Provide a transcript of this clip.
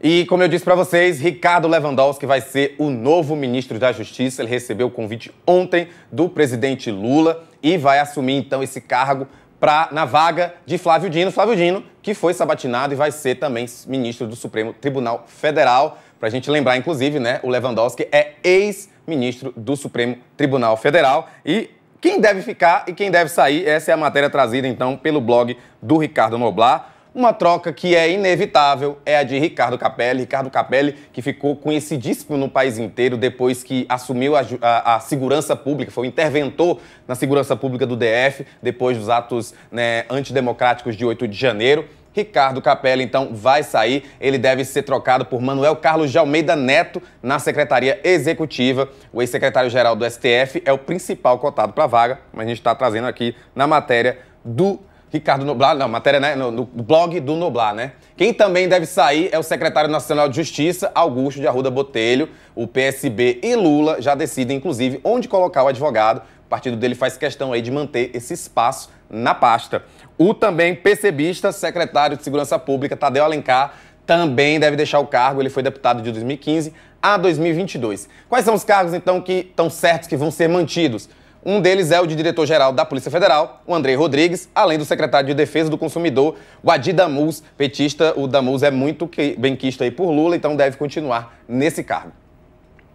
E, como eu disse para vocês, Ricardo Lewandowski vai ser o novo ministro da Justiça. Ele recebeu o convite ontem do presidente Lula e vai assumir então esse cargo para na vaga de Flávio Dino. Flávio Dino, que foi sabatinado e vai ser também ministro do Supremo Tribunal Federal. Para a gente lembrar, inclusive, né, o Lewandowski é ex-ministro do Supremo Tribunal Federal e quem deve ficar e quem deve sair, essa é a matéria trazida então pelo blog do Ricardo Noblar. Uma troca que é inevitável é a de Ricardo Capelli. Ricardo Capelli, que ficou conhecidíssimo no país inteiro depois que assumiu a, a, a segurança pública, foi o interventor na segurança pública do DF, depois dos atos né, antidemocráticos de 8 de janeiro. Ricardo Capelli, então, vai sair. Ele deve ser trocado por Manuel Carlos de Almeida Neto na Secretaria Executiva. O ex-secretário-geral do STF é o principal cotado para a vaga, mas a gente está trazendo aqui na matéria do Ricardo Noblar, não, matéria né, no, no, blog do Noblar, né? Quem também deve sair é o secretário nacional de Justiça, Augusto de Arruda Botelho. O PSB e Lula já decidem, inclusive, onde colocar o advogado. O partido dele faz questão aí de manter esse espaço na pasta. O também PCBista, secretário de Segurança Pública, Tadeu Alencar, também deve deixar o cargo. Ele foi deputado de 2015 a 2022. Quais são os cargos, então, que estão certos que vão ser mantidos? Um deles é o de diretor-geral da Polícia Federal, o Andrei Rodrigues, além do secretário de Defesa do Consumidor, o Adi Damus, petista. O Damus é muito benquista aí por Lula, então deve continuar nesse cargo.